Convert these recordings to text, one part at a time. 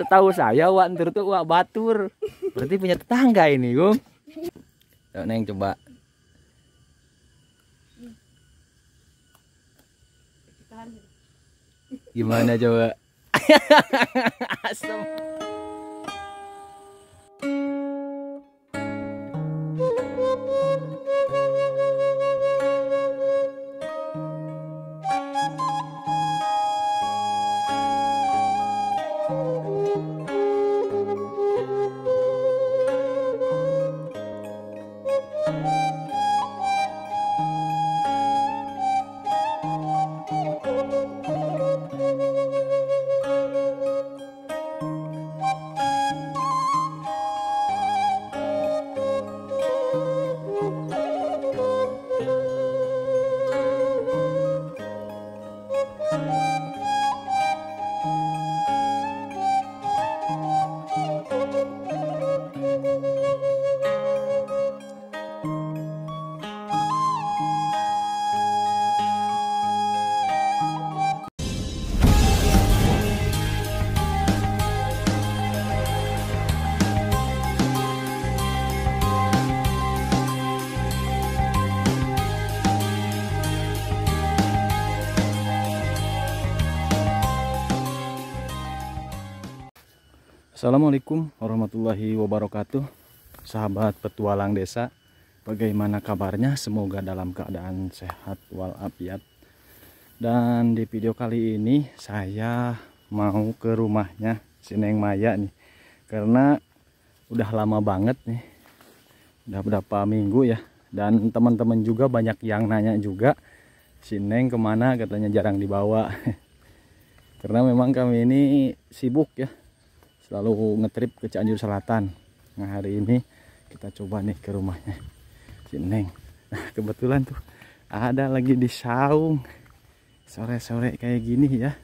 Setahu saya Wak Entur tuh Wak Batur. Berarti punya tetangga ini, Gum. Yuk, Neng coba. Gimana coba? Asem. Assalamualaikum warahmatullahi wabarakatuh Sahabat petualang desa Bagaimana kabarnya? Semoga dalam keadaan sehat walafiat Dan di video kali ini saya mau ke rumahnya Sineng Neng Maya nih Karena udah lama banget nih Udah berapa minggu ya Dan teman-teman juga banyak yang nanya juga Sineng kemana katanya jarang dibawa Karena memang kami ini sibuk ya selalu ngetrip ke Cianjur Selatan nah hari ini kita coba nih ke rumahnya Neng. nah kebetulan tuh ada lagi di saung sore-sore kayak gini ya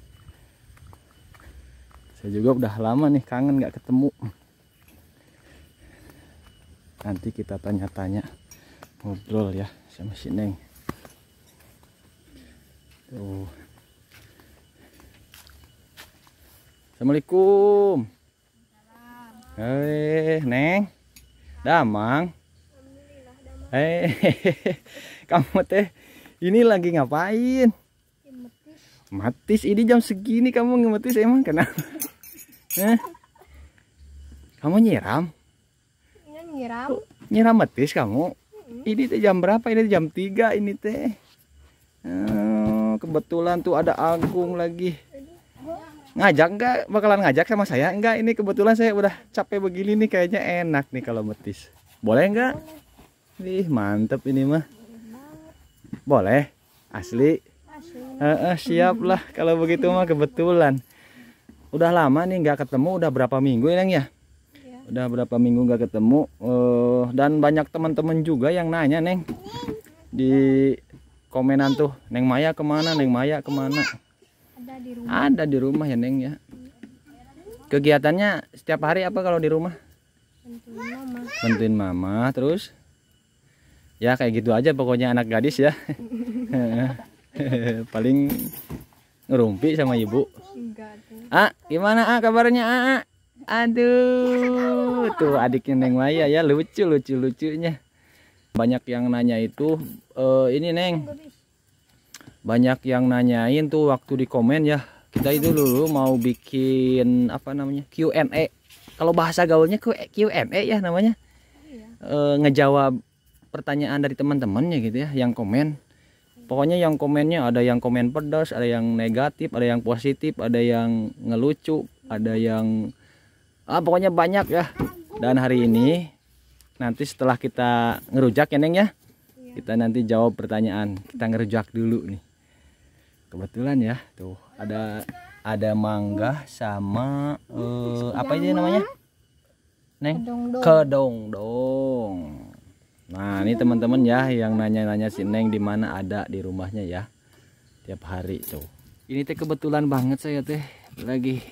saya juga udah lama nih kangen gak ketemu nanti kita tanya-tanya ngobrol ya sama si Neng tuh Assalamualaikum eh neng damang eh kamu teh ini lagi ngapain matis ini jam segini kamu ngemetis emang kenapa Hah? Eh? kamu nyiram iya, nyiram nyiram matis kamu ini teh jam berapa ini jam 3 ini teh eh, kebetulan tuh ada Agung lagi ngajak nggak bakalan ngajak sama saya nggak ini kebetulan saya udah capek begini nih kayaknya enak nih kalau betis boleh nggak ih mantep ini mah boleh asli uh, uh, siap lah kalau begitu mah kebetulan udah lama nih nggak ketemu udah berapa minggu ya ya udah berapa minggu nggak ketemu uh, dan banyak teman-teman juga yang nanya Neng iya. di komenan tuh Neng Maya kemana Neng Maya kemana ada di rumah. Ada di rumah ya Neng ya. Kegiatannya setiap hari apa kalau di rumah? Bantuin mama. Bantuin mama terus. Ya kayak gitu aja pokoknya anak gadis ya. Paling ngerumpi sama ibu. Ah, gimana ah kabarnya ah, ah? Aduh, tuh adiknya Neng Maya ya lucu lucu lucunya. Banyak yang nanya itu e, ini Neng banyak yang nanyain tuh waktu di komen ya kita itu dulu mau bikin apa namanya Q&A kalau bahasa gaulnya Q&A ya namanya e, ngejawab pertanyaan dari teman-temannya gitu ya yang komen pokoknya yang komennya ada yang komen pedas ada yang negatif ada yang positif ada yang ngelucu ada yang ah pokoknya banyak ya dan hari ini nanti setelah kita ngerujak ya Neng ya iya. kita nanti jawab pertanyaan kita ngerujak dulu nih kebetulan ya tuh ada ada mangga sama uh, apa ini namanya neng kedong dong nah ini teman-teman ya yang nanya-nanya si neng di mana ada di rumahnya ya tiap hari tuh ini teh kebetulan banget saya teh lagi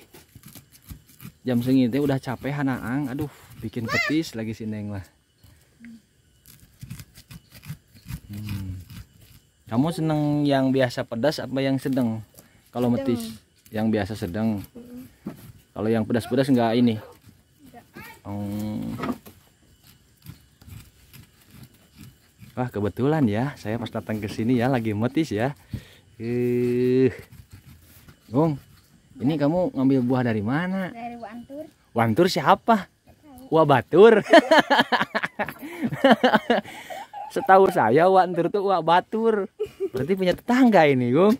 jam segini teh udah capek hanaang aduh bikin petis lagi si neng lah Kamu seneng yang biasa pedas apa yang sedang? Kalau metis yang biasa sedang. Mm. Kalau yang pedas-pedas enggak ini. Enggak. Oh. Wah, kebetulan ya. Saya pas datang ke sini ya lagi metis ya. Eh. Bung, ini iya. kamu ngambil buah dari mana? Dari Wantur. Wantur siapa? Wah, Batur. Setahu saya wak ntar tuh wak batur. Berarti punya tetangga ini, gum.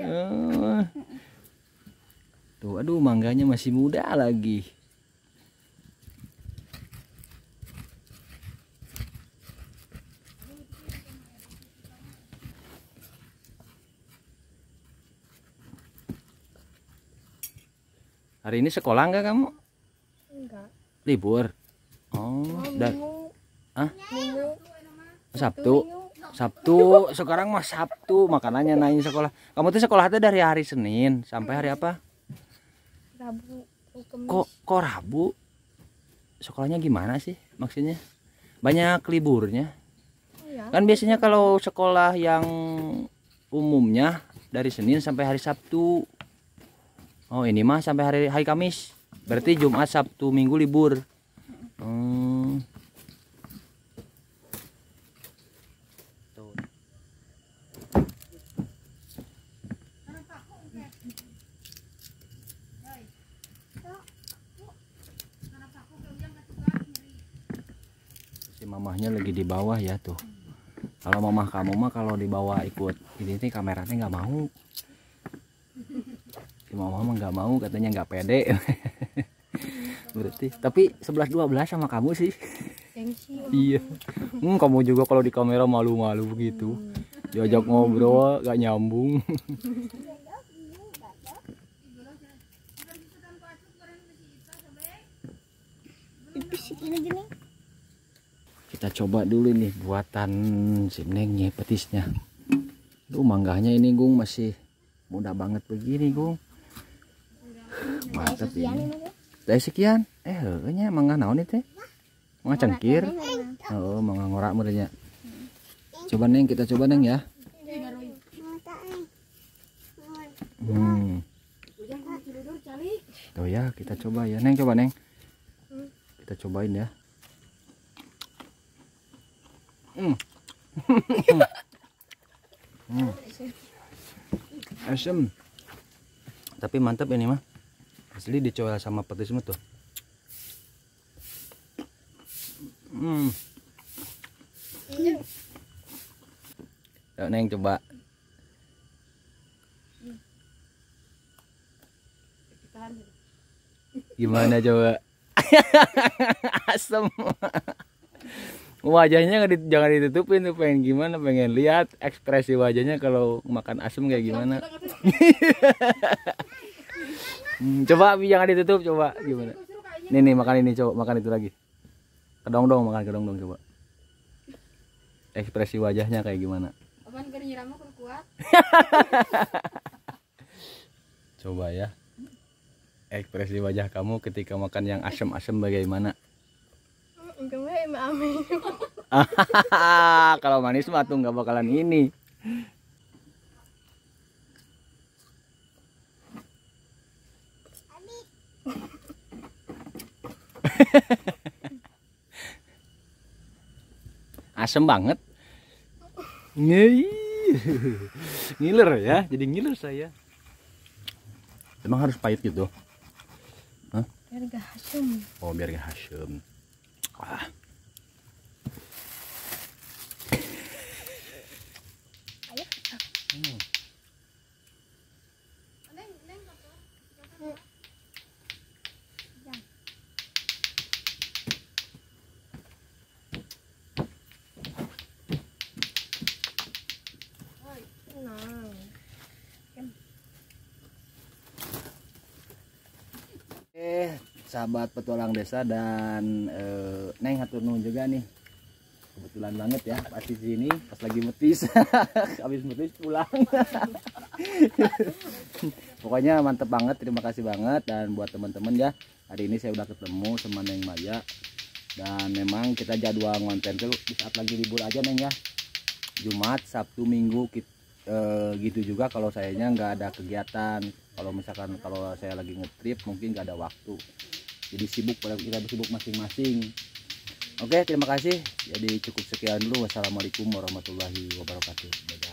Oh. Tuh, aduh mangganya masih muda lagi. Hari ini sekolah enggak kamu? Enggak. Libur. Oh, dan ah? Sabtu Sabtu sekarang mah Sabtu makanannya naik sekolah kamu tuh sekolah tuh dari hari Senin sampai hari apa Rabu kok kok Rabu sekolahnya gimana sih maksudnya banyak liburnya oh, iya. kan biasanya kalau sekolah yang umumnya dari Senin sampai hari Sabtu oh ini mah sampai hari hari Kamis berarti Jumat Sabtu Minggu libur hmm. mamahnya lagi di bawah ya tuh kalau mamah kamu mah kalau di bawah ikut ini nih kameranya nggak mau si mamah mah nggak mau katanya nggak pede berarti tapi sebelas dua belas sama kamu sih iya hmm, kamu juga kalau di kamera malu-malu begitu diajak ngobrol gak nyambung Ini gini kita coba dulu nih buatan simnengnya petisnya tuh mangganya ini gung masih muda banget begini gung mantap ini dari sekian eh kayaknya mangga naon itu mangga cangkir oh mangga ngorak mudanya coba neng kita coba neng ya hmm. tuh ya kita coba ya neng coba neng kita cobain ya Hmm. hmm. Asem. Hmm. Tapi mantap ini mah. Asli dicoba sama petisnya tuh. Hmm. Yuk Neng coba. Gimana coba? Asem wajahnya jangan ditutupin tuh pengen gimana pengen lihat ekspresi wajahnya kalau makan asem kayak gimana hmm, coba jangan ditutup coba gimana nih nih makan ini coba makan itu lagi kedong dong makan kedong dong coba ekspresi wajahnya kayak gimana coba ya ekspresi wajah kamu ketika makan yang asem-asem bagaimana? Enggak, ame. Kalau manis mah tuh nggak bakalan ini. Asem banget. ngiler ya, jadi ngiler saya. Emang harus pahit gitu? Hah? Biar gak hasem. Oh, biar gak hasem. Ah. Oke, sahabat petualang desa dan e, Neng Hatunun juga nih kebetulan banget ya pas di sini pas lagi metis habis metis pulang pokoknya mantep banget terima kasih banget dan buat teman-teman ya hari ini saya udah ketemu sama Neng Maya dan memang kita jadwal ngonten tuh di saat lagi libur aja Neng ya Jumat Sabtu Minggu kita, e, eh, gitu juga kalau sayanya nggak ada kegiatan kalau misalkan kalau saya lagi ngetrip mungkin nggak ada waktu jadi sibuk kita sibuk masing-masing Oke, terima kasih. Jadi cukup sekian dulu. Wassalamualaikum warahmatullahi wabarakatuh.